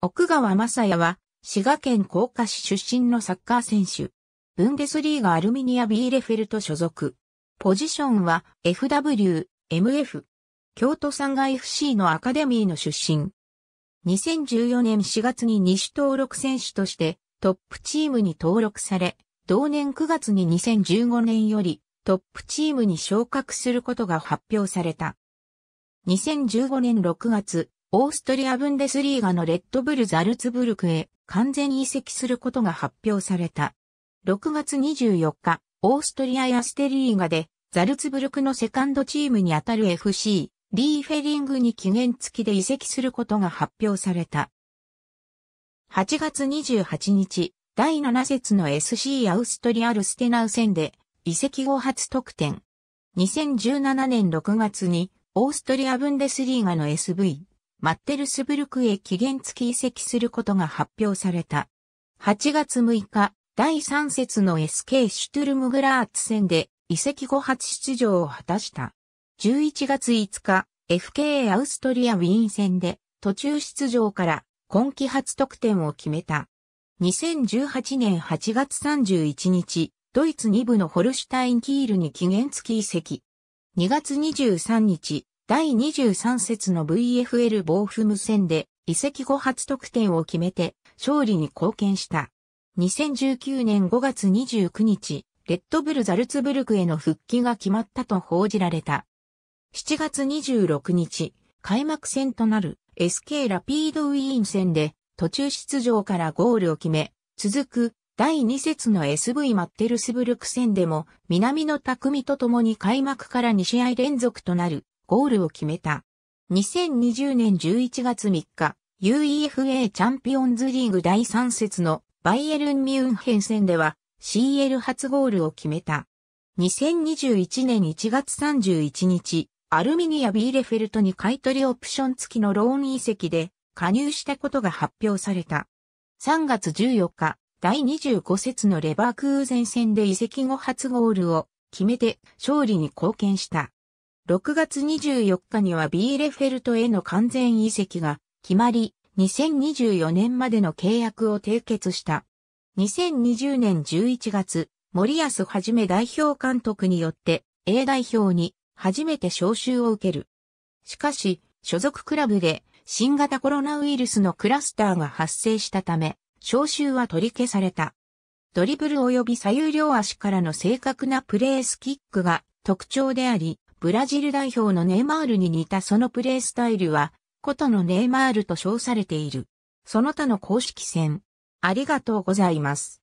奥川正也は、滋賀県甲賀市出身のサッカー選手。ブンデスリーガアルミニア・ビーレフェルト所属。ポジションは FW、MF。京都産が FC のアカデミーの出身。2014年4月に西登録選手としてトップチームに登録され、同年9月に2015年よりトップチームに昇格することが発表された。2015年6月、オーストリア・ブンデスリーガのレッドブル・ザルツブルクへ完全移籍することが発表された。6月24日、オーストリア・ヤステリーガで、ザルツブルクのセカンドチームにあたる FC、リーフェリングに期限付きで移籍することが発表された。8月28日、第7節の SC アウストリア・ルステナウ戦で、移籍後初得点。2017年6月に、オーストリア・ブンデスリーガの SV、マッテルスブルクへ期限付き移籍することが発表された。8月6日、第3節の SK シュトゥルムグラーツ戦で移籍後初出場を果たした。11月5日、FK アウストリアウィーン戦で途中出場から今季初得点を決めた。2018年8月31日、ドイツ2部のホルシュタインキールに期限付き移籍。2月23日、第23節の VFL 防風無線で移籍後初得点を決めて勝利に貢献した。2019年5月29日、レッドブルザルツブルクへの復帰が決まったと報じられた。7月26日、開幕戦となる SK ラピードウィーン戦で途中出場からゴールを決め、続く第2節の SV マッテルスブルク戦でも南野匠と共に開幕から2試合連続となるゴールを決めた。2020年11月3日、UEFA チャンピオンズリーグ第3節のバイエルン・ミュンヘン戦では CL 初ゴールを決めた。2021年1月31日、アルミニア・ビーレフェルトに買取オプション付きのローン移籍で加入したことが発表された。3月14日、第25節のレバークーゼン戦で移籍後初ゴールを決めて勝利に貢献した。6月24日にはビーレフェルトへの完全移籍が決まり、2024年までの契約を締結した。2020年11月、森安はじめ代表監督によって A 代表に初めて招集を受ける。しかし、所属クラブで新型コロナウイルスのクラスターが発生したため、招集は取り消された。ドリブル及び左右両足からの正確なプレースキックが特徴であり、ブラジル代表のネイマールに似たそのプレースタイルは、ことのネイマールと称されている。その他の公式戦。ありがとうございます。